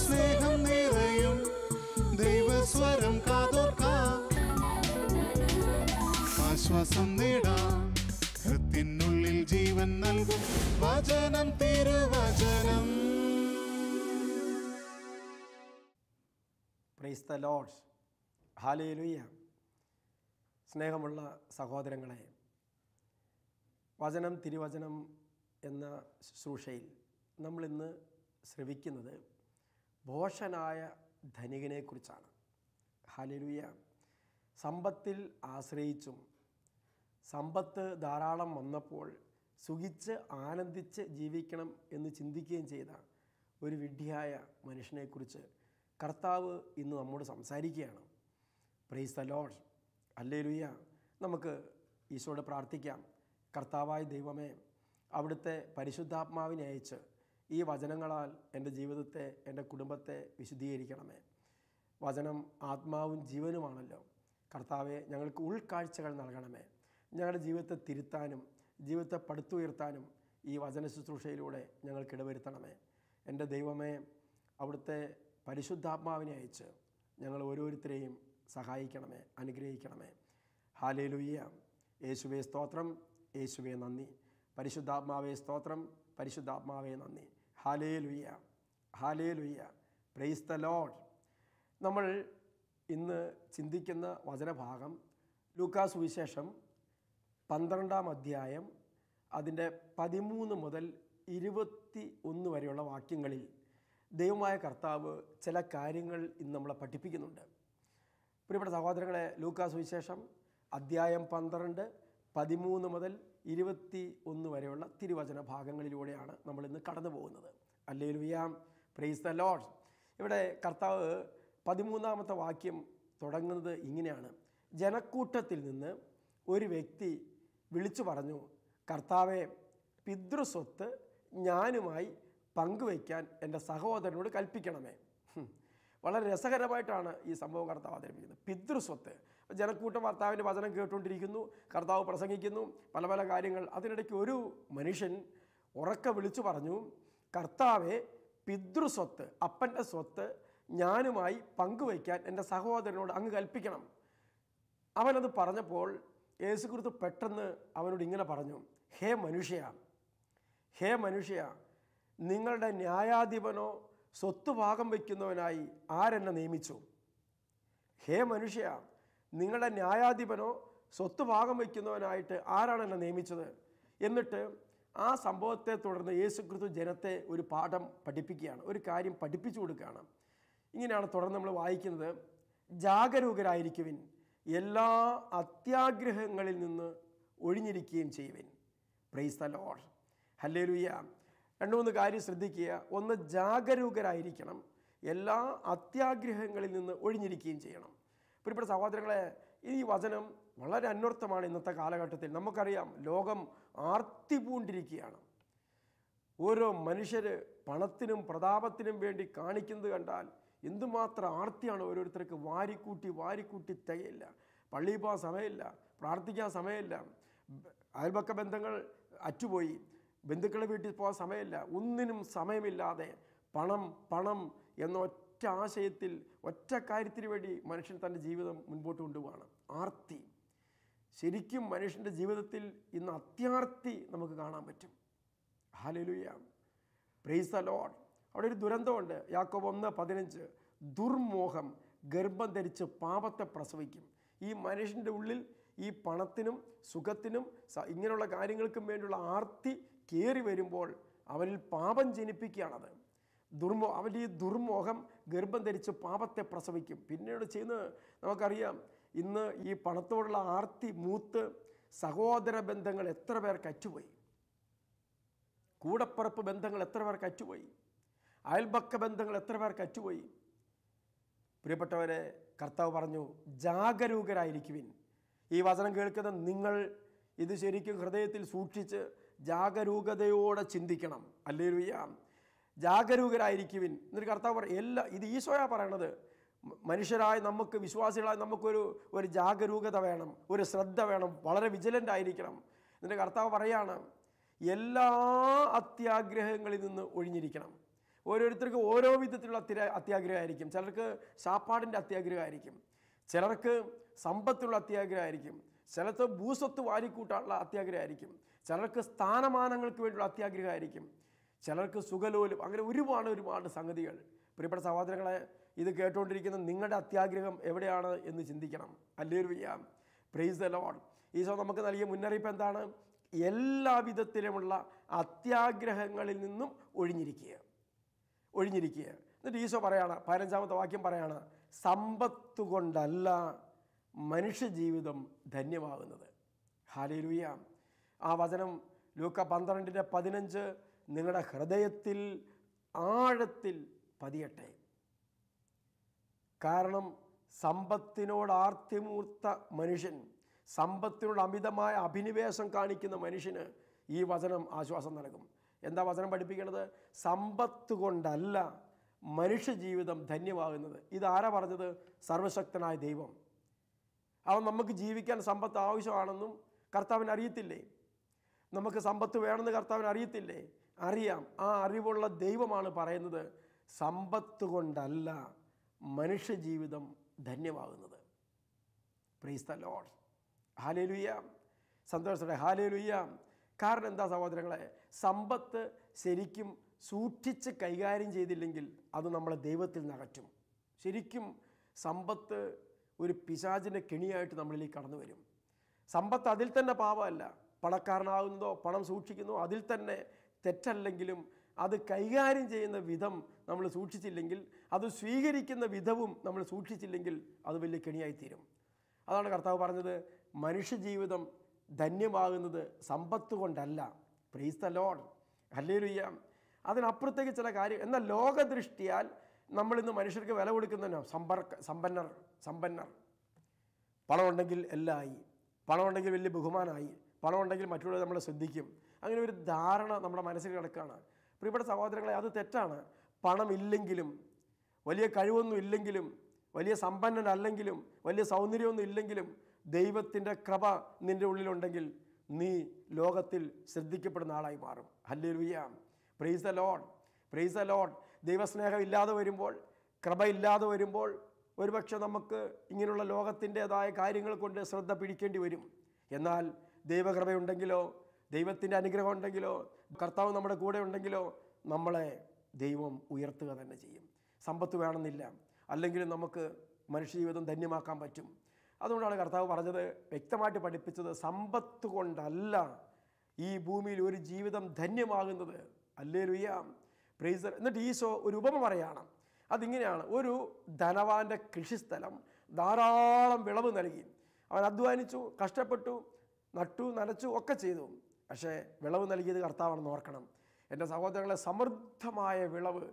സ്നേഹം നിറയും ദൈവസ്വരം കാതോർക്കാം ആശ്വാസം നേടാം ഹൃത്തിനുള്ളിൽ ജീവൻ നൽകും വചനം തിരുവചനം പ്രൈസ് ദ ലോഡ്സ് ഹാലയിലുയ്യ സ്നേഹമുള്ള സഹോദരങ്ങളെ വചനം തിരുവചനം എന്ന ശുശ്രൂഷയിൽ നമ്മളിന്ന് ശ്രവിക്കുന്നത് ഭോഷനായ ധനികനെക്കുറിച്ചാണ് ഹലരുയ സമ്പത്തിൽ ആശ്രയിച്ചും സമ്പത്ത് ധാരാളം വന്നപ്പോൾ സുഖിച്ച് ആനന്ദിച്ച് ജീവിക്കണം എന്ന് ചിന്തിക്കുകയും ചെയ്ത ഒരു വിഡ്ഢിയായ മനുഷ്യനെക്കുറിച്ച് കർത്താവ് ഇന്ന് നമ്മോട് സംസാരിക്കുകയാണ് പ്രൈസ് ദ ലോഡ് അല്ലേലുയ്യ നമുക്ക് ഈശോട് പ്രാർത്ഥിക്കാം കർത്താവായ ദൈവമേ അവിടുത്തെ പരിശുദ്ധാത്മാവിനെ അയച്ച് ഈ വചനങ്ങളാൽ എൻ്റെ ജീവിതത്തെ എൻ്റെ കുടുംബത്തെ വിശുദ്ധീകരിക്കണമേ വചനം ആത്മാവും ജീവനുമാണല്ലോ കർത്താവെ ഞങ്ങൾക്ക് ഉൾക്കാഴ്ചകൾ നൽകണമേ ഞങ്ങളുടെ ജീവിതത്തെ തിരുത്താനും ജീവിതത്തെ പടുത്തുയർത്താനും ഈ വചന ശുശ്രൂഷയിലൂടെ ഞങ്ങൾക്ക് ഇടവരുത്തണമേ എൻ്റെ ദൈവമേ അവിടുത്തെ പരിശുദ്ധാത്മാവിനെ അയച്ച് ഞങ്ങൾ ഓരോരുത്തരെയും സഹായിക്കണമേ അനുഗ്രഹിക്കണമേ ഹാലേലുയ്യ യേശുവേ സ്തോത്രം യേശുവേ നന്ദി പരിശുദ്ധാത്മാവേ സ്തോത്രം പരിശുദ്ധാത്മാവേ നന്ദി ഹാലേ ലുയ്യ ഹാലേ ലുയ്യ പ്രൈസ് ദ ലോഡ് നമ്മൾ ഇന്ന് ചിന്തിക്കുന്ന വചനഭാഗം ലൂക്കാസ് വിശേഷം പന്ത്രണ്ടാം അധ്യായം അതിൻ്റെ പതിമൂന്ന് മുതൽ ഇരുപത്തി ഒന്ന് വരെയുള്ള വാക്യങ്ങളിൽ ദൈവമായ കർത്താവ് ചില കാര്യങ്ങൾ ഇന്ന് നമ്മളെ പഠിപ്പിക്കുന്നുണ്ട് പ്രിയപ്പെട്ട സഹോദരങ്ങളെ ലൂക്കാസ് വിശേഷം അധ്യായം പന്ത്രണ്ട് പതിമൂന്ന് മുതൽ ഇരുപത്തി ഒന്ന് വരെയുള്ള തിരുവചന ഭാഗങ്ങളിലൂടെയാണ് നമ്മൾ ഇന്ന് കടന്നു പോകുന്നത് അല്ലേലുയാം പ്രൈസ് ദ ലോഡ് ഇവിടെ കർത്താവ് പതിമൂന്നാമത്തെ വാക്യം തുടങ്ങുന്നത് ഇങ്ങനെയാണ് ജനക്കൂട്ടത്തിൽ നിന്ന് ഒരു വ്യക്തി വിളിച്ചു പറഞ്ഞു കർത്താവെ പിതൃസ്വത്ത് ഞാനുമായി പങ്കുവയ്ക്കാൻ എൻ്റെ സഹോദരനോട് കൽപ്പിക്കണമേ വളരെ രസകരമായിട്ടാണ് ഈ സംഭവം കർത്താവ് അവതരിപ്പിക്കുന്നത് പിതൃസ്വത്ത് ജനക്കൂട്ടം ഭർത്താവിൻ്റെ വചനം കേട്ടുകൊണ്ടിരിക്കുന്നു കർത്താവ് പ്രസംഗിക്കുന്നു പല പല കാര്യങ്ങൾ അതിനിടയ്ക്ക് ഒരു മനുഷ്യൻ ഉറക്ക വിളിച്ചു പറഞ്ഞു കർത്താവെ പിതൃസ്വത്ത് അപ്പൻ്റെ സ്വത്ത് ഞാനുമായി പങ്കുവയ്ക്കാൻ എൻ്റെ സഹോദരനോട് അങ്ങ് കൽപ്പിക്കണം അവനത് പറഞ്ഞപ്പോൾ യേശുക്രിസ്തു പെട്ടെന്ന് അവനോട് ഇങ്ങനെ പറഞ്ഞു ഹേ മനുഷ്യ ഹേ മനുഷ്യ നിങ്ങളുടെ ന്യായാധിപനോ സ്വത്ത് ഭാഗം വയ്ക്കുന്നവനായി ആരെന്നെ നിയമിച്ചു ഹേ മനുഷ്യ നിങ്ങളുടെ ന്യായാധിപനോ സ്വത്ത് ഭാഗം വയ്ക്കുന്നവനായിട്ട് ആരാണ് എന്നെ നിയമിച്ചത് എന്നിട്ട് ആ സംഭവത്തെ തുടർന്ന് യേശുക്രിസ്തു ജനത്തെ ഒരു പാഠം പഠിപ്പിക്കുകയാണ് ഒരു കാര്യം പഠിപ്പിച്ചു കൊടുക്കുകയാണ് ഇങ്ങനെയാണ് തുടർന്ന് നമ്മൾ വായിക്കുന്നത് ജാഗരൂകരായിരിക്കുവിൻ എല്ലാ അത്യാഗ്രഹങ്ങളിൽ നിന്ന് ഒഴിഞ്ഞിരിക്കുകയും ചെയ്യുവിൻ പ്രൈസ് ദ ലോഡ് ഹല്ലേലൂയ രണ്ട് മൂന്ന് കാര്യം ശ്രദ്ധിക്കുക ഒന്ന് ജാഗരൂകരായിരിക്കണം എല്ലാ അത്യാഗ്രഹങ്ങളിൽ നിന്ന് ഒഴിഞ്ഞിരിക്കുകയും ചെയ്യണം പ്രിയപ്പെട്ട സഹോദരങ്ങളെ ഈ വചനം വളരെ അന്വർത്ഥമാണ് ഇന്നത്തെ കാലഘട്ടത്തിൽ നമുക്കറിയാം ലോകം ആർത്തി പൂണ്ടിരിക്കുകയാണ് ഓരോ മനുഷ്യർ പണത്തിനും പ്രതാപത്തിനും വേണ്ടി കാണിക്കുന്നത് കണ്ടാൽ എന്തുമാത്രം ആർത്തിയാണ് ഓരോരുത്തർക്ക് വാരിക്കൂട്ടി വാരിക്കൂട്ടി തികയില്ല പള്ളിയിൽ പോകാൻ സമയമില്ല പ്രാർത്ഥിക്കാൻ സമയമില്ല അയൽപക്ക ബന്ധങ്ങൾ അറ്റുപോയി ബന്ധുക്കളെ വീട്ടിൽ പോകാൻ സമയമില്ല ഒന്നിനും സമയമില്ലാതെ പണം പണം എന്ന ഒറ്റ ആശയത്തിൽ ഒറ്റ കാര്യത്തിന് വേണ്ടി മനുഷ്യൻ തൻ്റെ ജീവിതം മുൻപോട്ട് കൊണ്ടുപോവാണ് ആർത്തി ശരിക്കും മനുഷ്യൻ്റെ ജീവിതത്തിൽ ഇന്ന് അത്യാർത്തി നമുക്ക് കാണാൻ പറ്റും ഹാലലുയ പ്രൈസ് ലോഡ് അവിടെ ഒരു ദുരന്തമുണ്ട് യാക്കോബ് ഒന്ന് പതിനഞ്ച് ദുർമോഹം ഗർഭം ധരിച്ച് പാപത്തെ പ്രസവിക്കും ഈ മനുഷ്യൻ്റെ ഉള്ളിൽ ഈ പണത്തിനും സുഖത്തിനും ഇങ്ങനെയുള്ള കാര്യങ്ങൾക്കും വേണ്ടിയുള്ള ആർത്തി കയറി വരുമ്പോൾ അവരിൽ പാപം ജനിപ്പിക്കുകയാണത് ദുർമോ അവൻ്റെ ഈ ദുർമോഹം ഗർഭം ധരിച്ച് പാപത്തെ പ്രസവിക്കും പിന്നീട് ചെയ്യുന്നത് നമുക്കറിയാം ഇന്ന് ഈ പണത്തോടുള്ള ആർത്തി മൂത്ത് സഹോദര ബന്ധങ്ങൾ എത്ര പേർ അറ്റുപോയി കൂടപ്പറപ്പ് ബന്ധങ്ങൾ എത്ര പേർ അറ്റുപോയി അയൽപക്ക ബന്ധങ്ങൾ എത്ര പേർ അറ്റുപോയി പ്രിയപ്പെട്ടവരെ കർത്താവ് പറഞ്ഞു ജാഗരൂകരായിരിക്കുവിൻ ഈ വചനം കേൾക്കുന്ന നിങ്ങൾ ഇത് ശരിക്കും ഹൃദയത്തിൽ സൂക്ഷിച്ച് ജാഗരൂകതയോടെ ചിന്തിക്കണം അല്ലേലുയാം ജാഗരൂകരായിരിക്കുവിൻ എന്നൊരു കർത്താവ് പറയും എല്ലാ ഇത് ഈശോയാ പറയണത് മനുഷ്യരായ നമുക്ക് വിശ്വാസികളായ നമുക്കൊരു ഒരു ജാഗരൂകത വേണം ഒരു ശ്രദ്ധ വേണം വളരെ വിജിലൻ്റ് ആയിരിക്കണം എന്നിട്ട് കർത്താവ് പറയാണ് എല്ലാ അത്യാഗ്രഹങ്ങളിൽ നിന്ന് ഒഴിഞ്ഞിരിക്കണം ഓരോരുത്തർക്ക് ഓരോ വിധത്തിലുള്ള അത്യ അത്യാഗ്രഹമായിരിക്കും ചിലർക്ക് സാപ്പാടിൻ്റെ അത്യാഗ്രഹമായിരിക്കും ചിലർക്ക് സമ്പത്തുള്ള അത്യാഗ്രഹമായിരിക്കും ചിലർക്ക് ഭൂസ്വത്ത് വാരിക്കൂട്ടാനുള്ള അത്യാഗ്രഹമായിരിക്കും ചിലർക്ക് സ്ഥാനമാനങ്ങൾക്ക് വേണ്ടിയുള്ള അത്യാഗ്രഹമായിരിക്കും ചിലർക്ക് സുഖലോലും അങ്ങനെ ഒരുപാട് ഒരുപാട് സംഗതികൾ പ്രിയപ്പെട്ട സഹോദരങ്ങളെ ഇത് കേട്ടുകൊണ്ടിരിക്കുന്ന നിങ്ങളുടെ അത്യാഗ്രഹം എവിടെയാണ് എന്ന് ചിന്തിക്കണം അല്ലേരുവയ്യ പ്രൈസ് ദ ലോഡ് ഈശോ നമുക്ക് നൽകിയ മുന്നറിയിപ്പ് എന്താണ് എല്ലാ വിധത്തിലുമുള്ള അത്യാഗ്രഹങ്ങളിൽ നിന്നും ഒഴിഞ്ഞിരിക്കുക ഒഴിഞ്ഞിരിക്കുക എന്നിട്ട് ഈശോ പറയാണ് പതിനഞ്ചാമത്തെ വാക്യം പറയാണ് സമ്പത്ത് കൊണ്ടല്ല മനുഷ്യജീവിതം ധന്യമാകുന്നത് ഹാലയിലൂയ ആ വചനം ലൂക്ക പന്ത്രണ്ടിൻ്റെ പതിനഞ്ച് നിങ്ങളുടെ ഹൃദയത്തിൽ ആഴത്തിൽ പതിയട്ടെ കാരണം സമ്പത്തിനോട് ആർത്തിമൂർത്ത മനുഷ്യൻ സമ്പത്തിനോട് അമിതമായ അഭിനിവേശം കാണിക്കുന്ന മനുഷ്യന് ഈ വചനം ആശ്വാസം നൽകും എന്താ വചനം പഠിപ്പിക്കുന്നത് സമ്പത്ത് കൊണ്ടല്ല മനുഷ്യജീവിതം ധന്യമാകുന്നത് ഇതാരാ പറഞ്ഞത് സർവശക്തനായ ദൈവം അവൻ നമുക്ക് ജീവിക്കാൻ സമ്പത്ത് ആവശ്യമാണെന്നും കർത്താവിന് അറിയത്തില്ലേ നമുക്ക് സമ്പത്ത് വേണമെന്ന് കർത്താവിന് അറിയത്തില്ലേ അറിയാം ആ അറിവുള്ള ദൈവമാണ് പറയുന്നത് സമ്പത്ത് കൊണ്ടല്ല മനുഷ്യജീവിതം ധന്യമാകുന്നത് പ്രീസ് ദ ലോഡ് ഹാലേലുയ്യ സന്തോഷത്തോടെ ഹാലേലുയ്യ കാരണം എന്താ സഹോദരങ്ങളെ സമ്പത്ത് ശരിക്കും സൂക്ഷിച്ച് കൈകാര്യം ചെയ്തില്ലെങ്കിൽ അത് നമ്മളെ ദൈവത്തിൽ നകറ്റും ശരിക്കും സമ്പത്ത് ഒരു പിശാചിൻ്റെ കെണിയായിട്ട് നമ്മളിലേക്ക് കടന്നു വരും സമ്പത്ത് അതിൽ തന്നെ പാവമല്ല പണക്കാരനാകുന്നതോ പണം സൂക്ഷിക്കുന്നതോ അതിൽ തന്നെ തെറ്റല്ലെങ്കിലും അത് കൈകാര്യം ചെയ്യുന്ന വിധം നമ്മൾ സൂക്ഷിച്ചില്ലെങ്കിൽ അത് സ്വീകരിക്കുന്ന വിധവും നമ്മൾ സൂക്ഷിച്ചില്ലെങ്കിൽ അത് വലിയ കെണിയായിത്തീരും അതാണ് കർത്താവ് പറഞ്ഞത് മനുഷ്യജീവിതം ധന്യമാകുന്നത് സമ്പത്ത് കൊണ്ടല്ല പ്രീസ് ദ ലോഡ് ഹല്ലേലുയ്യ അതിനപ്പുറത്തേക്ക് ചില കാര്യം എന്നാൽ ലോകദൃഷ്ടിയാൽ നമ്മളിന്ന് മനുഷ്യർക്ക് വില കൊടുക്കുന്നതിനോ സമ്പർക്ക സമ്പന്നർ സമ്പന്നർ പണമുണ്ടെങ്കിൽ എല്ലായി പണമുണ്ടെങ്കിൽ വലിയ ബഹുമാനമായി പണമുണ്ടെങ്കിൽ മറ്റുള്ളവർ നമ്മളെ ശ്രദ്ധിക്കും അങ്ങനെ ഒരു ധാരണ നമ്മുടെ മനസ്സിൽ കിടക്കുകയാണ് പ്രിയപ്പെട്ട സഹോദരങ്ങളെ അത് തെറ്റാണ് പണമില്ലെങ്കിലും വലിയ കഴിവൊന്നും ഇല്ലെങ്കിലും വലിയ സമ്പന്നനല്ലെങ്കിലും വലിയ സൗന്ദര്യമൊന്നും ഇല്ലെങ്കിലും ദൈവത്തിൻ്റെ കൃപ നിൻ്റെ ഉള്ളിലുണ്ടെങ്കിൽ നീ ലോകത്തിൽ ശ്രദ്ധിക്കപ്പെടുന്ന ആളായി മാറും hallelujah praise the lord praise the lord ദൈവസ്നേഹം ഇല്ലാതെ വരുമ്പോൾ കൃപ ഇല്ലാതെ വരുമ്പോൾ ഒരുപക്ഷെ നമുക്ക് ഇങ്ങനെയുള്ള ലോകത്തിൻ്റേതായ കാര്യങ്ങൾ കൊണ്ട് ശ്രദ്ധ പിടിക്കേണ്ടി വരും എന്നാൽ ദൈവകൃപയുണ്ടെങ്കിലോ ദൈവത്തിൻ്റെ അനുഗ്രഹം ഉണ്ടെങ്കിലോ കർത്താവ് നമ്മുടെ കൂടെ ഉണ്ടെങ്കിലോ നമ്മളെ ദൈവം ഉയർത്തുക തന്നെ ചെയ്യും സമ്പത്ത് വേണമെന്നില്ല അല്ലെങ്കിൽ നമുക്ക് മനുഷ്യജീവിതം ധന്യമാക്കാൻ പറ്റും അതുകൊണ്ടാണ് കർത്താവ് പറഞ്ഞത് വ്യക്തമായിട്ട് പഠിപ്പിച്ചത് സമ്പത്ത് കൊണ്ടല്ല ഈ ഭൂമിയിൽ ഒരു ജീവിതം ധന്യമാകുന്നത് അല്ലേ രുയ്യ പ്രൈസർ എന്നിട്ട് ഈശോ ഒരു ഉപമ പറയാണ് അതിങ്ങനെയാണ് ഒരു ധനവാൻ്റെ കൃഷിസ്ഥലം ധാരാളം വിളവ് നൽകി അവൻ അധ്വാനിച്ചു കഷ്ടപ്പെട്ടു നട്ടു നനച്ചു ഒക്കെ ചെയ്തു പക്ഷേ വിളവ് നൽകിയത് കർത്താവാണെന്ന് ഓർക്കണം എൻ്റെ സഹോദരങ്ങളെ സമൃദ്ധമായ വിളവ്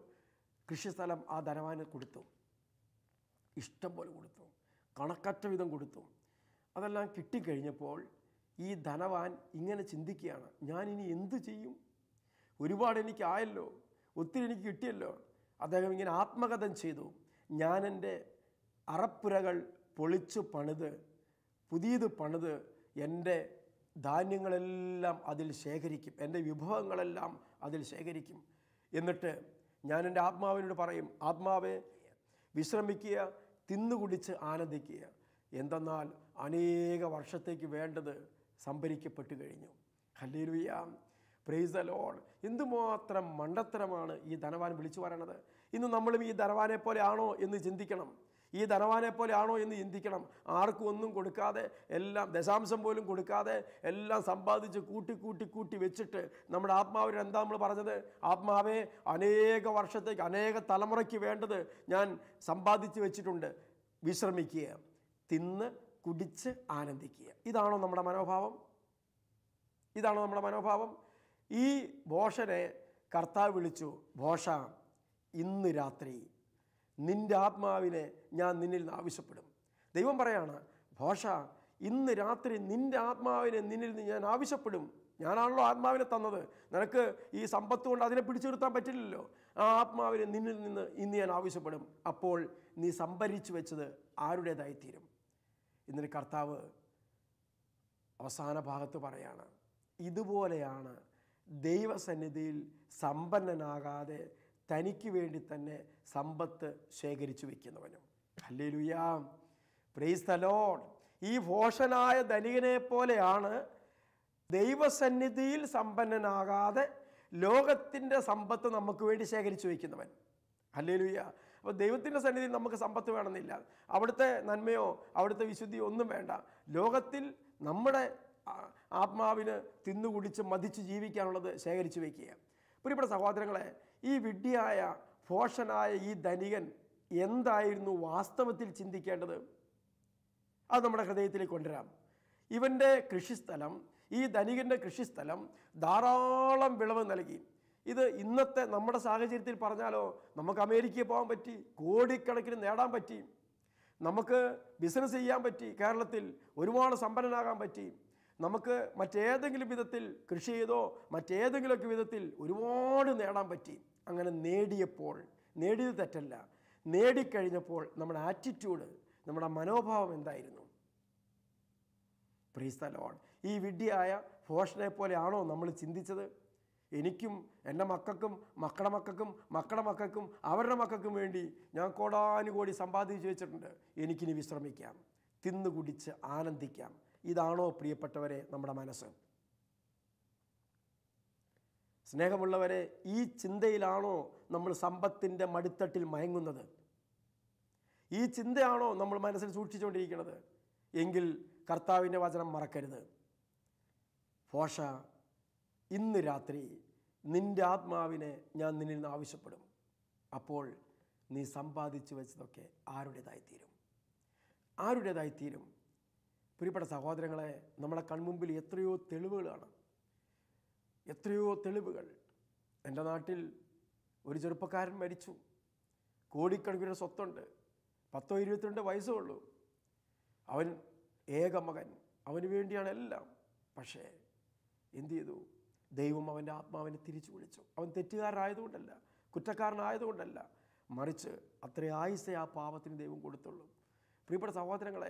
കൃഷിസ്ഥലം ആ ധനവാന് കൊടുത്തു ഇഷ്ടം പോലെ കൊടുത്തു കണക്കറ്റ വിധം കൊടുത്തു അതെല്ലാം കിട്ടിക്കഴിഞ്ഞപ്പോൾ ഈ ധനവാൻ ഇങ്ങനെ ചിന്തിക്കുകയാണ് ഞാനിനി എന്തു ചെയ്യും ഒരുപാട് എനിക്കായല്ലോ ഒത്തിരി എനിക്ക് കിട്ടിയല്ലോ അദ്ദേഹം ഇങ്ങനെ ആത്മകഥം ചെയ്തു ഞാൻ എൻ്റെ അറപ്പുരകൾ പൊളിച്ചു പണിത് പുതിയത് പണിത് എൻ്റെ ധാന്യങ്ങളെല്ലാം അതിൽ ശേഖരിക്കും എൻ്റെ വിഭവങ്ങളെല്ലാം അതിൽ ശേഖരിക്കും എന്നിട്ട് ഞാൻ എൻ്റെ ആത്മാവിനോട് പറയും ആത്മാവെ വിശ്രമിക്കുക തിന്നുകുടിച്ച് ആനന്ദിക്കുക എന്തെന്നാൽ അനേക വർഷത്തേക്ക് വേണ്ടത് സംഭരിക്കപ്പെട്ടു കഴിഞ്ഞു ഹല്ലേലുയ്യ പ്രൈസ് ദ ലോഡ് എന്തുമാത്രം മണ്ടത്തരമാണ് ഈ ധനവാൻ വിളിച്ചു പറയണത് ഇന്ന് നമ്മളും ഈ ധനവാനെ പോലെ ആണോ എന്ന് ചിന്തിക്കണം ഈ ധനവാനെ പോലെ ആണോ എന്ന് ചിന്തിക്കണം ആർക്കും ഒന്നും കൊടുക്കാതെ എല്ലാം ദശാംശം പോലും കൊടുക്കാതെ എല്ലാം സമ്പാദിച്ച് കൂട്ടി കൂട്ടി കൂട്ടി വെച്ചിട്ട് നമ്മുടെ ആത്മാവിന് എന്താ നമ്മൾ പറഞ്ഞത് ആത്മാവെ അനേക വർഷത്തേക്ക് അനേക തലമുറയ്ക്ക് വേണ്ടത് ഞാൻ സമ്പാദിച്ച് വെച്ചിട്ടുണ്ട് വിശ്രമിക്കുക തിന്ന് കുടിച്ച് ആനന്ദിക്കുക ഇതാണോ നമ്മുടെ മനോഭാവം ഇതാണോ നമ്മുടെ മനോഭാവം ഈ ഭോഷനെ കർത്താവ് വിളിച്ചു ഭോഷ ഇന്ന് രാത്രി നിന്റെ ആത്മാവിനെ ഞാൻ നിന്നിൽ നിന്ന് ആവശ്യപ്പെടും ദൈവം പറയാണ് ഭാഷ ഇന്ന് രാത്രി നിന്റെ ആത്മാവിനെ നിന്നിൽ നിന്ന് ഞാൻ ആവശ്യപ്പെടും ഞാനാണല്ലോ ആത്മാവിനെ തന്നത് നിനക്ക് ഈ സമ്പത്ത് കൊണ്ട് അതിനെ പിടിച്ചു നിർത്താൻ പറ്റില്ലല്ലോ ആ ആത്മാവിനെ നിന്നിൽ നിന്ന് ഇന്ന് ഞാൻ ആവശ്യപ്പെടും അപ്പോൾ നീ സംഭരിച്ചു വെച്ചത് ആരുടേതായിത്തീരും ഇന്നലെ കർത്താവ് അവസാന ഭാഗത്ത് പറയാണ് ഇതുപോലെയാണ് ദൈവസന്നിധിയിൽ സമ്പന്നനാകാതെ തനിക്ക് വേണ്ടി തന്നെ സമ്പത്ത് ശേഖരിച്ചു വെക്കുന്നവനും അല്ലേലുയാം പ്രീസ് തലോൺ ഈ ഭോഷനായ ധനികനെ പോലെയാണ് ദൈവസന്നിധിയിൽ സമ്പന്നനാകാതെ ലോകത്തിൻ്റെ സമ്പത്ത് നമുക്ക് വേണ്ടി ശേഖരിച്ചു വയ്ക്കുന്നവൻ അല്ലേലുയ്യ അപ്പോൾ ദൈവത്തിൻ്റെ സന്നിധിയിൽ നമുക്ക് സമ്പത്ത് വേണമെന്നില്ല അവിടുത്തെ നന്മയോ അവിടുത്തെ വിശുദ്ധിയോ ഒന്നും വേണ്ട ലോകത്തിൽ നമ്മുടെ ആത്മാവിന് തിന്നുകുടിച്ച് മതിച്ച് ജീവിക്കാനുള്ളത് ശേഖരിച്ചു വയ്ക്കുക പ്രിയപ്പെട്ട സഹോദരങ്ങളെ ഈ വിഡ്ഢിയായ ഫോഷനായ ഈ ധനികൻ എന്തായിരുന്നു വാസ്തവത്തിൽ ചിന്തിക്കേണ്ടത് അത് നമ്മുടെ ഹൃദയത്തിലേക്ക് കൊണ്ടുവരാം ഇവൻ്റെ കൃഷിസ്ഥലം ഈ ധനികൻ്റെ കൃഷിസ്ഥലം ധാരാളം വിളവ് നൽകി ഇത് ഇന്നത്തെ നമ്മുടെ സാഹചര്യത്തിൽ പറഞ്ഞാലോ നമുക്ക് അമേരിക്കയിൽ പോകാൻ പറ്റി കോടിക്കണക്കിന് നേടാൻ പറ്റി നമുക്ക് ബിസിനസ് ചെയ്യാൻ പറ്റി കേരളത്തിൽ ഒരുപാട് സമ്പന്നനാകാൻ പറ്റി നമുക്ക് മറ്റേതെങ്കിലും വിധത്തിൽ കൃഷി ചെയ്തോ മറ്റേതെങ്കിലുമൊക്കെ വിധത്തിൽ ഒരുപാട് നേടാൻ പറ്റി അങ്ങനെ നേടിയപ്പോൾ നേടിയത് തെറ്റല്ല നേടിക്കഴിഞ്ഞപ്പോൾ നമ്മുടെ ആറ്റിറ്റ്യൂഡ് നമ്മുടെ മനോഭാവം എന്തായിരുന്നു പ്രീസ് ലോൺ ഈ വിഡ്ഢിയായ ഭോഷനെ പോലെയാണോ നമ്മൾ ചിന്തിച്ചത് എനിക്കും എൻ്റെ മക്കൾക്കും മക്കളുടെ മക്കൾക്കും മക്കളുടെ മക്കൾക്കും അവരുടെ മക്കൾക്കും വേണ്ടി ഞാൻ കോടാനുകോടി സമ്പാദിച്ചു വെച്ചിട്ടുണ്ട് എനിക്കിനി വിശ്രമിക്കാം തിന്നുകുടിച്ച് ആനന്ദിക്കാം ഇതാണോ പ്രിയപ്പെട്ടവരെ നമ്മുടെ മനസ്സ് സ്നേഹമുള്ളവരെ ഈ ചിന്തയിലാണോ നമ്മൾ സമ്പത്തിൻ്റെ മടിത്തട്ടിൽ മയങ്ങുന്നത് ഈ ചിന്തയാണോ നമ്മൾ മനസ്സിൽ സൂക്ഷിച്ചുകൊണ്ടിരിക്കുന്നത് എങ്കിൽ കർത്താവിൻ്റെ വചനം മറക്കരുത് ഫോഷ ഇന്ന് രാത്രി നിൻ്റെ ആത്മാവിനെ ഞാൻ നിന്നിൽ നിന്ന് ആവശ്യപ്പെടും അപ്പോൾ നീ സമ്പാദിച്ചു വെച്ചതൊക്കെ ആരുടേതായിത്തീരും ആരുടേതായിത്തീരും പ്രിയപ്പെട്ട സഹോദരങ്ങളെ നമ്മുടെ കൺമുമ്പിൽ എത്രയോ തെളിവുകളാണ് എത്രയോ തെളിവുകൾ എൻ്റെ നാട്ടിൽ ഒരു ചെറുപ്പക്കാരൻ മരിച്ചു കോടിക്കണക്കിന് സ്വത്തുണ്ട് പത്തോ ഇരുപത്തിരണ്ട് വയസ്സേ ഉള്ളൂ അവൻ ഏക മകൻ അവന് വേണ്ടിയാണ് എല്ലാം പക്ഷേ എന്തു ചെയ്തു ദൈവം അവൻ്റെ ആത്മാവിനെ തിരിച്ചു വിളിച്ചു അവൻ തെറ്റുകാരനായതുകൊണ്ടല്ല കുറ്റക്കാരനായതുകൊണ്ടല്ല മറിച്ച് അത്ര ആയുസേ ആ പാപത്തിന് ദൈവം കൊടുത്തുള്ളൂ പ്രിയപ്പെട്ട സഹോദരങ്ങളെ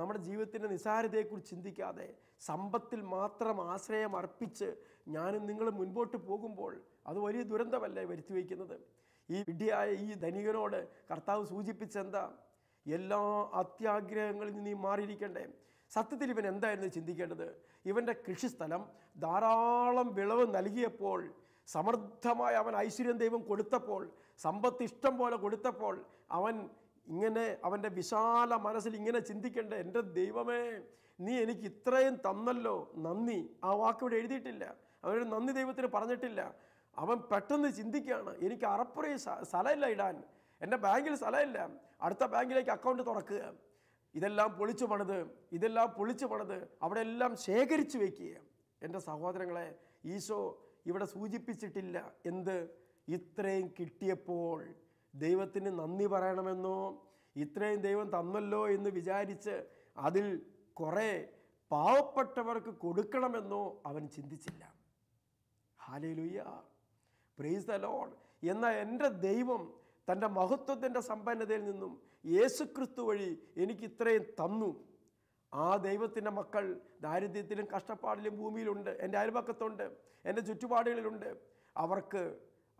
നമ്മുടെ ജീവിതത്തിൻ്റെ നിസ്സാരതയെക്കുറിച്ച് ചിന്തിക്കാതെ സമ്പത്തിൽ മാത്രം ആശ്രയം അർപ്പിച്ച് ഞാനും നിങ്ങൾ മുൻപോട്ട് പോകുമ്പോൾ അത് വലിയ ദുരന്തമല്ലേ വരുത്തി വയ്ക്കുന്നത് ഈ വിഡ്ഢിയായ ഈ ധനികനോട് കർത്താവ് സൂചിപ്പിച്ചെന്താ എല്ലാ അത്യാഗ്രഹങ്ങളിൽ നിന്ന് മാറിയിരിക്കണ്ടേ സത്യത്തിൽ ഇവൻ എന്തായിരുന്നു ചിന്തിക്കേണ്ടത് ഇവൻ്റെ കൃഷിസ്ഥലം ധാരാളം വിളവ് നൽകിയപ്പോൾ സമൃദ്ധമായ അവൻ ഐശ്വര്യം ദൈവം കൊടുത്തപ്പോൾ സമ്പത്ത് ഇഷ്ടം പോലെ കൊടുത്തപ്പോൾ അവൻ ഇങ്ങനെ അവൻ്റെ വിശാല മനസ്സിൽ ഇങ്ങനെ ചിന്തിക്കേണ്ട എൻ്റെ ദൈവമേ നീ എനിക്ക് ഇത്രയും തന്നല്ലോ നന്ദി ആ വാക്ക് ഇവിടെ എഴുതിയിട്ടില്ല അവനൊരു നന്ദി ദൈവത്തിന് പറഞ്ഞിട്ടില്ല അവൻ പെട്ടെന്ന് ചിന്തിക്കുകയാണ് എനിക്ക് അറപ്പുറയിൽ സ്ഥലമില്ല ഇടാൻ എൻ്റെ ബാങ്കിൽ സ്ഥലമില്ല അടുത്ത ബാങ്കിലേക്ക് അക്കൗണ്ട് തുറക്കുക ഇതെല്ലാം പൊളിച്ചു പണിത് ഇതെല്ലാം പൊളിച്ചു പണിത് അവിടെ എല്ലാം ശേഖരിച്ചു വയ്ക്കുക എൻ്റെ സഹോദരങ്ങളെ ഈശോ ഇവിടെ സൂചിപ്പിച്ചിട്ടില്ല എന്ത് ഇത്രയും കിട്ടിയപ്പോൾ ദൈവത്തിന് നന്ദി പറയണമെന്നോ ഇത്രയും ദൈവം തന്നല്ലോ എന്ന് വിചാരിച്ച് അതിൽ കുറേ പാവപ്പെട്ടവർക്ക് കൊടുക്കണമെന്നോ അവൻ ചിന്തിച്ചില്ല ഹാലയിലുയ്യ പ്രേസ് ദ ലോഡ് എന്ന എൻ്റെ ദൈവം തൻ്റെ മഹത്വത്തിൻ്റെ സമ്പന്നതയിൽ നിന്നും യേശുക്രിസ്തു വഴി എനിക്ക് ഇത്രയും തന്നു ആ ദൈവത്തിൻ്റെ മക്കൾ ദാരിദ്ര്യത്തിലും കഷ്ടപ്പാടിലും ഭൂമിയിലുണ്ട് എൻ്റെ അയൽപക്കത്തുണ്ട് എൻ്റെ ചുറ്റുപാടുകളിലുണ്ട് അവർക്ക്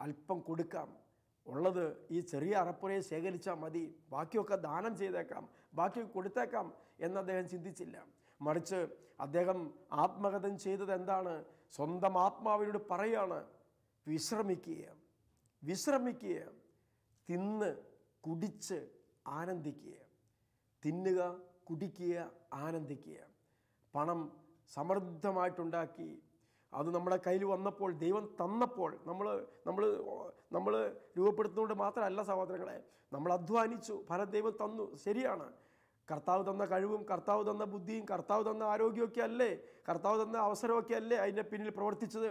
അല്പം കൊടുക്കാം ഉള്ളത് ഈ ചെറിയ അറപ്പുരയെ ശേഖരിച്ചാൽ മതി ബാക്കിയൊക്കെ ദാനം ചെയ്തേക്കാം ബാക്കി കൊടുത്തേക്കാം എന്ന് അദ്ദേഹം ചിന്തിച്ചില്ല മറിച്ച് അദ്ദേഹം ആത്മകഥം ചെയ്തത് എന്താണ് സ്വന്തം ആത്മാവിനോട് പറയാണ് വിശ്രമിക്കുക വിശ്രമിക്കുക തിന്ന് കുടിച്ച് ആനന്ദിക്കുക തിന്നുക കുടിക്കുക ആനന്ദിക്കുക പണം സമൃദ്ധമായിട്ടുണ്ടാക്കി അത് നമ്മുടെ കയ്യിൽ വന്നപ്പോൾ ദൈവം തന്നപ്പോൾ നമ്മൾ നമ്മൾ നമ്മൾ രൂപപ്പെടുത്തുന്നതുകൊണ്ട് മാത്രമല്ല സഹോദരങ്ങളെ നമ്മൾ അധ്വാനിച്ചു ഫലം ദൈവം തന്നു ശരിയാണ് കർത്താവ് തന്ന കഴിവും കർത്താവ് തന്ന ബുദ്ധിയും കർത്താവ് തന്ന ആരോഗ്യമൊക്കെ അല്ലേ കർത്താവ് തന്ന അവസരമൊക്കെ അല്ലേ അതിൻ്റെ പിന്നിൽ പ്രവർത്തിച്ചത്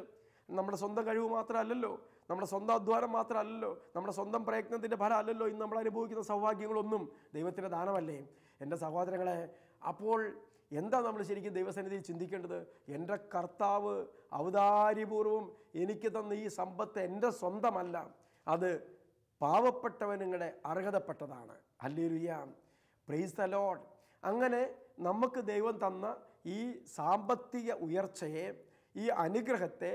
നമ്മുടെ സ്വന്തം കഴിവ് മാത്രമല്ലല്ലോ നമ്മുടെ സ്വന്തം അധ്വാനം മാത്രമല്ലല്ലോ നമ്മുടെ സ്വന്തം പ്രയത്നത്തിൻ്റെ അല്ലല്ലോ ഇന്ന് നമ്മൾ അനുഭവിക്കുന്ന സൗഭാഗ്യങ്ങളൊന്നും ദൈവത്തിൻ്റെ ദാനമല്ലേ എൻ്റെ സഹോദരങ്ങളെ അപ്പോൾ എന്താ നമ്മൾ ശരിക്കും ദൈവസന്നിധിയിൽ ചിന്തിക്കേണ്ടത് എൻ്റെ കർത്താവ് ഔദാര്യപൂർവം എനിക്ക് തന്ന ഈ സമ്പത്ത് എൻ്റെ സ്വന്തമല്ല അത് പാവപ്പെട്ടവനുങ്ങളുടെ അർഹതപ്പെട്ടതാണ് അല്ലിരുയാം പ്രൈസ് ദ ലോഡ് അങ്ങനെ നമുക്ക് ദൈവം തന്ന ഈ സാമ്പത്തിക ഉയർച്ചയെ ഈ അനുഗ്രഹത്തെ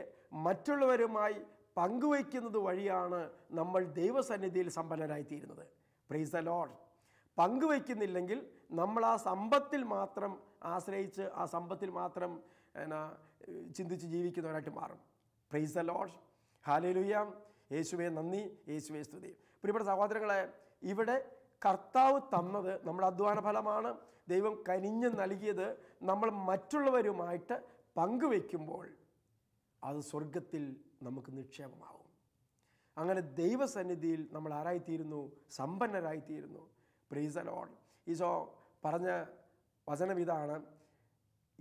മറ്റുള്ളവരുമായി പങ്കുവയ്ക്കുന്നത് വഴിയാണ് നമ്മൾ ദൈവസന്നിധിയിൽ സമ്പന്നരായിത്തീരുന്നത് പ്രൈസ് ദ ലോഡ് പങ്കുവയ്ക്കുന്നില്ലെങ്കിൽ നമ്മൾ ആ സമ്പത്തിൽ മാത്രം ആശ്രയിച്ച് ആ സമ്പത്തിൽ മാത്രം എന്നാ ചിന്തിച്ച് ജീവിക്കുന്നവരായിട്ട് മാറും പ്രൈസ് ദ ലോഡ് ഹാലയിലുയ്യ യേശുവെ നന്ദി യേശുവെ സ്തുതി പ്രിയപ്പെട്ട സഹോദരങ്ങളെ ഇവിടെ കർത്താവ് തന്നത് നമ്മുടെ അധ്വാന ഫലമാണ് ദൈവം കനിഞ്ഞ് നൽകിയത് നമ്മൾ മറ്റുള്ളവരുമായിട്ട് പങ്കുവെക്കുമ്പോൾ അത് സ്വർഗത്തിൽ നമുക്ക് നിക്ഷേപമാവും അങ്ങനെ ദൈവസന്നിധിയിൽ നമ്മൾ ആരായിത്തീരുന്നു സമ്പന്നരായിത്തീരുന്നു പ്രീസലോൺ ഈശോ പറഞ്ഞ വചനം ഇതാണ്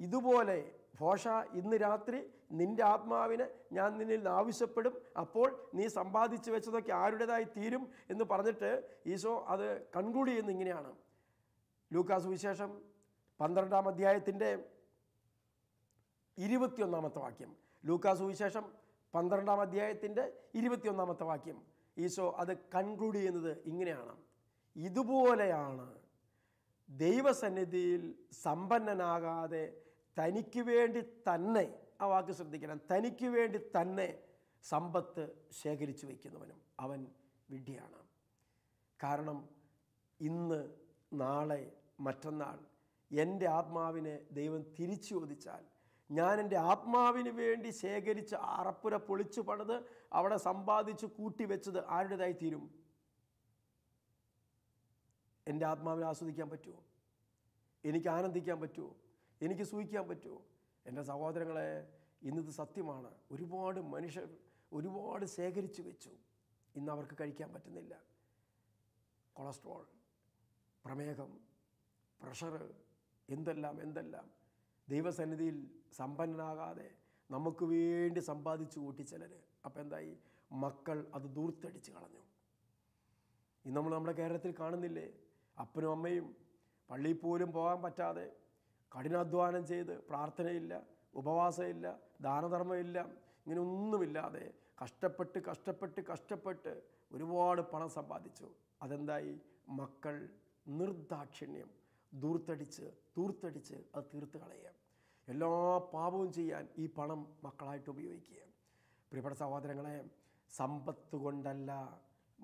ഇതുപോലെ ഭോഷ ഇന്ന് രാത്രി നിന്റെ ആത്മാവിന് ഞാൻ നിന്നിൽ നിന്ന് ആവശ്യപ്പെടും അപ്പോൾ നീ സമ്പാദിച്ചു വെച്ചതൊക്കെ ആരുടേതായി തീരും എന്ന് പറഞ്ഞിട്ട് ഈശോ അത് കൺക്ലൂഡ് ചെയ്യുന്ന ഇങ്ങനെയാണ് ലൂക്കാസ് വിശേഷം പന്ത്രണ്ടാം അധ്യായത്തിൻ്റെ ഇരുപത്തിയൊന്നാമത്തെ വാക്യം ലൂക്കാസ് വിശേഷം പന്ത്രണ്ടാം അധ്യായത്തിൻ്റെ ഇരുപത്തിയൊന്നാമത്തെ വാക്യം ഈശോ അത് കൺക്ലൂഡ് ചെയ്യുന്നത് ഇങ്ങനെയാണ് ഇതുപോലെയാണ് ദൈവസന്നിധിയിൽ സമ്പന്നനാകാതെ തനിക്ക് വേണ്ടി തന്നെ ആ വാക്ക് ശ്രദ്ധിക്കണം തനിക്ക് വേണ്ടി തന്നെ സമ്പത്ത് ശേഖരിച്ചു വയ്ക്കുന്നവനും അവൻ വിഡ്ഢിയാണ് കാരണം ഇന്ന് നാളെ മറ്റന്നാൾ എൻ്റെ ആത്മാവിനെ ദൈവം തിരിച്ചു ചോദിച്ചാൽ ഞാൻ എൻ്റെ ആത്മാവിന് വേണ്ടി ശേഖരിച്ച് അറപ്പുര പൊളിച്ചു പണിത് അവിടെ സമ്പാദിച്ച് കൂട്ടിവെച്ചത് ആരുടേതായി തീരും എൻ്റെ ആത്മാവിനെ ആസ്വദിക്കാൻ പറ്റുമോ എനിക്ക് ആനന്ദിക്കാൻ പറ്റുമോ എനിക്ക് സൂഹിക്കാൻ പറ്റുമോ എൻ്റെ സഹോദരങ്ങളെ ഇന്നത് സത്യമാണ് ഒരുപാട് മനുഷ്യർ ഒരുപാട് ശേഖരിച്ചു വെച്ചു ഇന്ന് അവർക്ക് കഴിക്കാൻ പറ്റുന്നില്ല കൊളസ്ട്രോൾ പ്രമേഹം പ്രഷർ എന്തെല്ലാം എന്തെല്ലാം ദൈവസന്നിധിയിൽ സമ്പന്നനാകാതെ നമുക്ക് വേണ്ടി സമ്പാദിച്ചു കൂട്ടി ചിലർ അപ്പം എന്തായി മക്കൾ അത് ദൂർത്തടിച്ച് കളഞ്ഞു ഇന്ന് നമ്മൾ നമ്മുടെ കേരളത്തിൽ കാണുന്നില്ലേ അപ്പനും അമ്മയും പള്ളിയിൽ പോലും പോകാൻ പറ്റാതെ കഠിനാധ്വാനം ചെയ്ത് പ്രാർത്ഥനയില്ല ഉപവാസമില്ല ദാനധർമ്മമില്ല ഇങ്ങനെ ഒന്നുമില്ലാതെ കഷ്ടപ്പെട്ട് കഷ്ടപ്പെട്ട് കഷ്ടപ്പെട്ട് ഒരുപാട് പണം സമ്പാദിച്ചു അതെന്തായി മക്കൾ നിർദാക്ഷിണ്യം ദൂർത്തടിച്ച് തൂർത്തടിച്ച് അത് തീർത്ത് കളയുക എല്ലാ പാപവും ചെയ്യാൻ ഈ പണം മക്കളായിട്ട് ഉപയോഗിക്കുക പ്രിയപ്പെട്ട സഹോദരങ്ങളെ സമ്പത്ത് കൊണ്ടല്ല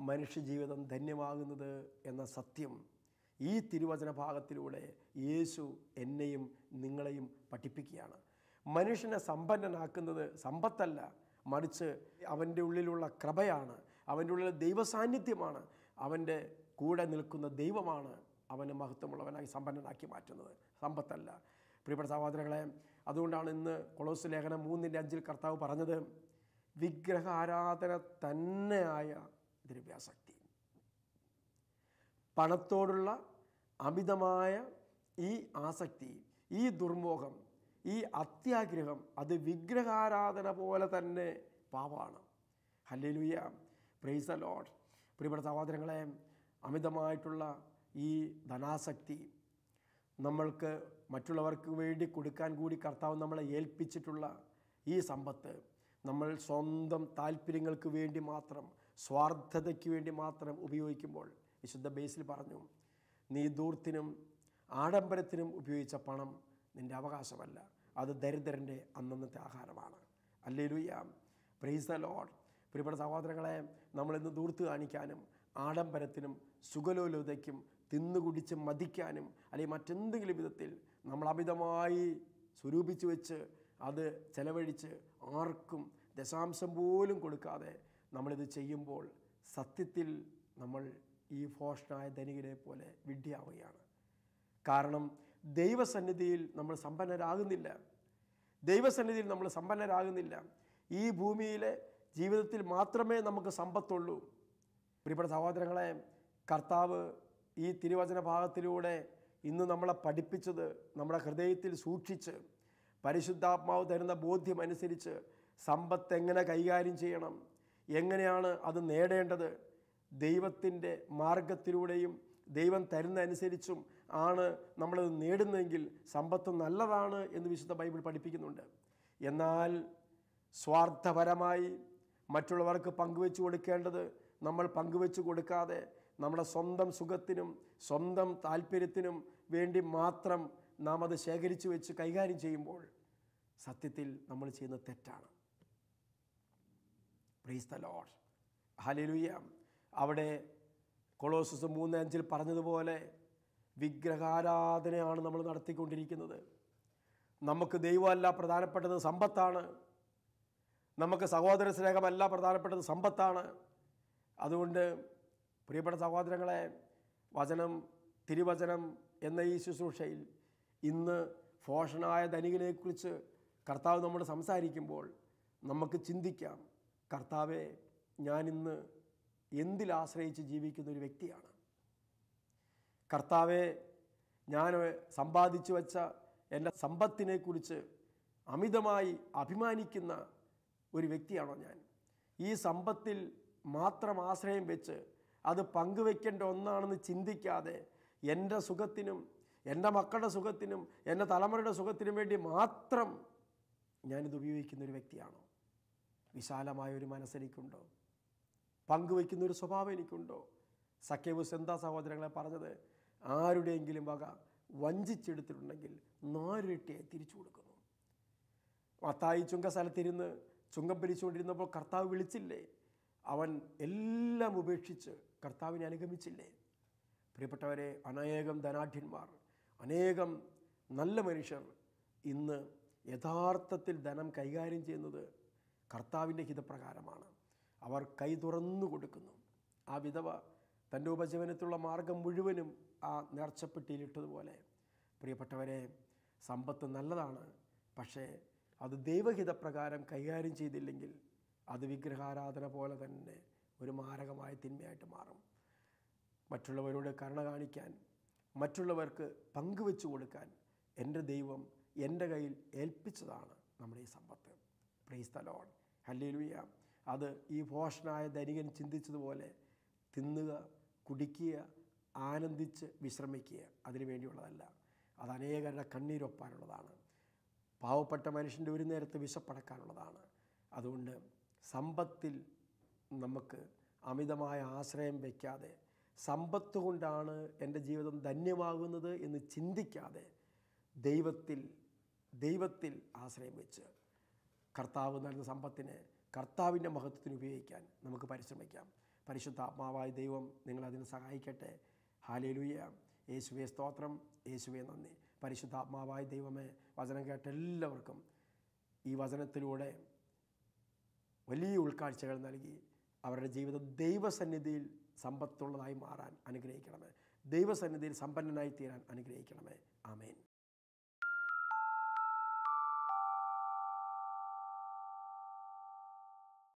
മനുഷ്യജീവിതം ധന്യമാകുന്നത് എന്ന സത്യം ഈ തിരുവചന ഭാഗത്തിലൂടെ യേശു എന്നെയും നിങ്ങളെയും പഠിപ്പിക്കുകയാണ് മനുഷ്യനെ സമ്പന്നനാക്കുന്നത് സമ്പത്തല്ല മറിച്ച് അവൻ്റെ ഉള്ളിലുള്ള കൃപയാണ് അവൻ്റെ ഉള്ളിലെ ദൈവസാന്നിധ്യമാണ് അവൻ്റെ കൂടെ നിൽക്കുന്ന ദൈവമാണ് അവന് മഹത്വമുള്ളവനായി സമ്പന്നനാക്കി മാറ്റുന്നത് സമ്പത്തല്ല പ്രിയപ്പെട്ട സഹോദരങ്ങളെ അതുകൊണ്ടാണ് ഇന്ന് കൊളോസ് ലേഖനം മൂന്നിൻ്റെ അഞ്ചിൽ കർത്താവ് പറഞ്ഞത് വിഗ്രഹ ആരാധന തന്നെയായ ദ്രവ്യാസക്തി പണത്തോടുള്ള അമിതമായ ഈ ആസക്തി ഈ ദുർമോഹം ഈ അത്യാഗ്രഹം അത് വിഗ്രഹാരാധന പോലെ തന്നെ പാവാണ് പ്രൈസ് പ്രൈസ ലോഡ് പ്രിയപ്പെട്ട സഹോദരങ്ങളെ അമിതമായിട്ടുള്ള ഈ ധനാസക്തി നമ്മൾക്ക് മറ്റുള്ളവർക്ക് വേണ്ടി കൊടുക്കാൻ കൂടി കർത്താവ് നമ്മളെ ഏൽപ്പിച്ചിട്ടുള്ള ഈ സമ്പത്ത് നമ്മൾ സ്വന്തം താല്പര്യങ്ങൾക്ക് വേണ്ടി മാത്രം സ്വാർത്ഥതയ്ക്ക് വേണ്ടി മാത്രം ഉപയോഗിക്കുമ്പോൾ വിശുദ്ധ ബേസിൽ പറഞ്ഞു നീ ദൂർത്തിനും ആഡംബരത്തിനും ഉപയോഗിച്ച പണം നിൻ്റെ അവകാശമല്ല അത് ദരിദ്രൻ്റെ അന്നന്നത്തെ ആഹാരമാണ് അല്ലേ പ്രൈസ് ദ ലോഡ് പ്രിയപ്പെട്ട സഹോദരങ്ങളെ നമ്മളിന്ന് ദൂർത്ത് കാണിക്കാനും ആഡംബരത്തിനും സുഖലോലതയ്ക്കും തിന്നുകുടിച്ച് മതിക്കാനും അല്ലെങ്കിൽ മറ്റെന്തെങ്കിലും വിധത്തിൽ നമ്മൾ അമിതമായി സ്വരൂപിച്ച് വെച്ച് അത് ചെലവഴിച്ച് ആർക്കും ദശാംശം പോലും കൊടുക്കാതെ നമ്മളിത് ചെയ്യുമ്പോൾ സത്യത്തിൽ നമ്മൾ ഈ ഭോഷനായ ധനികനെ പോലെ വിഡ്ഢിയാവുകയാണ് കാരണം ദൈവസന്നിധിയിൽ നമ്മൾ സമ്പന്നരാകുന്നില്ല ദൈവസന്നിധിയിൽ നമ്മൾ സമ്പന്നരാകുന്നില്ല ഈ ഭൂമിയിലെ ജീവിതത്തിൽ മാത്രമേ നമുക്ക് സമ്പത്തുള്ളൂ പ്രിയപ്പെട്ട സഹോദരങ്ങളെ കർത്താവ് ഈ തിരുവചന ഭാഗത്തിലൂടെ ഇന്ന് നമ്മളെ പഠിപ്പിച്ചത് നമ്മുടെ ഹൃദയത്തിൽ സൂക്ഷിച്ച് പരിശുദ്ധാത്മാവ് തരുന്ന ബോധ്യമനുസരിച്ച് സമ്പത്ത് എങ്ങനെ കൈകാര്യം ചെയ്യണം എങ്ങനെയാണ് അത് നേടേണ്ടത് ദൈവത്തിൻ്റെ മാർഗത്തിലൂടെയും ദൈവം തരുന്നതനുസരിച്ചും ആണ് നമ്മളത് നേടുന്നതെങ്കിൽ സമ്പത്ത് നല്ലതാണ് എന്ന് വിശുദ്ധ ബൈബിൾ പഠിപ്പിക്കുന്നുണ്ട് എന്നാൽ സ്വാർത്ഥപരമായി മറ്റുള്ളവർക്ക് പങ്കുവെച്ചു കൊടുക്കേണ്ടത് നമ്മൾ പങ്കുവെച്ചു കൊടുക്കാതെ നമ്മുടെ സ്വന്തം സുഖത്തിനും സ്വന്തം താല്പര്യത്തിനും വേണ്ടി മാത്രം നാം അത് ശേഖരിച്ചു വെച്ച് കൈകാര്യം ചെയ്യുമ്പോൾ സത്യത്തിൽ നമ്മൾ ചെയ്യുന്ന തെറ്റാണ് പ്രീസ് ദ ലോഡ് ഹലിലുയാം അവിടെ കൊളോസസ് മൂന്ന് അഞ്ചിൽ പറഞ്ഞതുപോലെ വിഗ്രഹാരാധനയാണ് നമ്മൾ നടത്തിക്കൊണ്ടിരിക്കുന്നത് നമുക്ക് ദൈവമല്ല പ്രധാനപ്പെട്ടത് സമ്പത്താണ് നമുക്ക് സഹോദര സ്നേഹമല്ല പ്രധാനപ്പെട്ടത് സമ്പത്താണ് അതുകൊണ്ട് പ്രിയപ്പെട്ട സഹോദരങ്ങളെ വചനം തിരുവചനം എന്ന ഈ ശുശ്രൂഷയിൽ ഇന്ന് ഫോഷനായ ധനികനെക്കുറിച്ച് കർത്താവ് നമ്മോട് സംസാരിക്കുമ്പോൾ നമുക്ക് ചിന്തിക്കാം കർത്താവെ ഞാനിന്ന് എന്തിലാശ്രയിച്ച് ജീവിക്കുന്ന ഒരു വ്യക്തിയാണ് കർത്താവെ ഞാൻ സമ്പാദിച്ചു വച്ച എൻ്റെ സമ്പത്തിനെക്കുറിച്ച് അമിതമായി അഭിമാനിക്കുന്ന ഒരു വ്യക്തിയാണോ ഞാൻ ഈ സമ്പത്തിൽ മാത്രം ആശ്രയം വെച്ച് അത് പങ്കുവെക്കേണ്ട ഒന്നാണെന്ന് ചിന്തിക്കാതെ എൻ്റെ സുഖത്തിനും എൻ്റെ മക്കളുടെ സുഖത്തിനും എൻ്റെ തലമുറയുടെ സുഖത്തിനും വേണ്ടി മാത്രം ഞാനിത് ഉപയോഗിക്കുന്ന ഒരു വ്യക്തിയാണോ വിശാലമായ ഒരു മനസ്സെനിക്കുണ്ടോ പങ്കുവയ്ക്കുന്ന ഒരു സ്വഭാവം എനിക്കുണ്ടോ സഖ്യബുസ് എന്താ സഹോദരങ്ങളെ പറഞ്ഞത് ആരുടെയെങ്കിലും വക വഞ്ചിച്ചെടുത്തിട്ടുണ്ടെങ്കിൽ നാരിരട്ടിയായി തിരിച്ചു കൊടുക്കുന്നു മത്തായി ചുങ്ക സ്ഥലത്തിരുന്ന് ചുങ്കം പിരിച്ചുകൊണ്ടിരുന്നപ്പോൾ കർത്താവ് വിളിച്ചില്ലേ അവൻ എല്ലാം ഉപേക്ഷിച്ച് കർത്താവിനെ അനുഗമിച്ചില്ലേ പ്രിയപ്പെട്ടവരെ അനേകം ധനാഠ്യന്മാർ അനേകം നല്ല മനുഷ്യർ ഇന്ന് യഥാർത്ഥത്തിൽ ധനം കൈകാര്യം ചെയ്യുന്നത് കർത്താവിൻ്റെ ഹിതപ്രകാരമാണ് അവർ കൈ തുറന്നു കൊടുക്കുന്നു ആ വിധവ തൻ്റെ ഉപജീവനത്തിലുള്ള മാർഗം മുഴുവനും ആ നേർച്ചപ്പെട്ടിയിലിട്ടതുപോലെ പ്രിയപ്പെട്ടവരെ സമ്പത്ത് നല്ലതാണ് പക്ഷേ അത് ദൈവഹിതപ്രകാരം കൈകാര്യം ചെയ്തില്ലെങ്കിൽ അത് വിഗ്രഹാരാധന പോലെ തന്നെ ഒരു മാരകമായ തിന്മയായിട്ട് മാറും മറ്റുള്ളവരോട് കരുണ കാണിക്കാൻ മറ്റുള്ളവർക്ക് പങ്കുവെച്ചു കൊടുക്കാൻ എൻ്റെ ദൈവം എൻ്റെ കയ്യിൽ ഏൽപ്പിച്ചതാണ് നമ്മുടെ ഈ സമ്പത്ത് പ്രീസ് തലോൺ ഹല്ലേലുയാം അത് ഈ ഭോഷനായ ധനികൻ ചിന്തിച്ചതുപോലെ തിന്നുക കുടിക്കുക ആനന്ദിച്ച് വിശ്രമിക്കുക അതിനു വേണ്ടിയുള്ളതല്ല അത് അനേകരുടെ കണ്ണീരൊപ്പാനുള്ളതാണ് പാവപ്പെട്ട മനുഷ്യൻ്റെ ഒരു നേരത്തെ വിശപ്പടക്കാനുള്ളതാണ് അതുകൊണ്ട് സമ്പത്തിൽ നമുക്ക് അമിതമായ ആശ്രയം വയ്ക്കാതെ സമ്പത്ത് കൊണ്ടാണ് എൻ്റെ ജീവിതം ധന്യമാകുന്നത് എന്ന് ചിന്തിക്കാതെ ദൈവത്തിൽ ദൈവത്തിൽ ആശ്രയം വെച്ച് കർത്താവ് നൽകുന്ന സമ്പത്തിനെ കർത്താവിൻ്റെ മഹത്വത്തിന് ഉപയോഗിക്കാൻ നമുക്ക് പരിശ്രമിക്കാം പരിശുദ്ധ ആത്മാവായ ദൈവം നിങ്ങളതിനെ സഹായിക്കട്ടെ ഹാലേലുയ യേശുവെ സ്തോത്രം യേശുവെ നന്ദി പരിശുദ്ധ ആത്മാവായ ദൈവമേ വചനം കേട്ട എല്ലാവർക്കും ഈ വചനത്തിലൂടെ വലിയ ഉൾക്കാഴ്ചകൾ നൽകി അവരുടെ ജീവിതം ദൈവസന്നിധിയിൽ സമ്പത്തുള്ളതായി മാറാൻ അനുഗ്രഹിക്കണമേ ദൈവസന്നിധിയിൽ സമ്പന്നനായി തീരാൻ അനുഗ്രഹിക്കണമേ ആമേൻ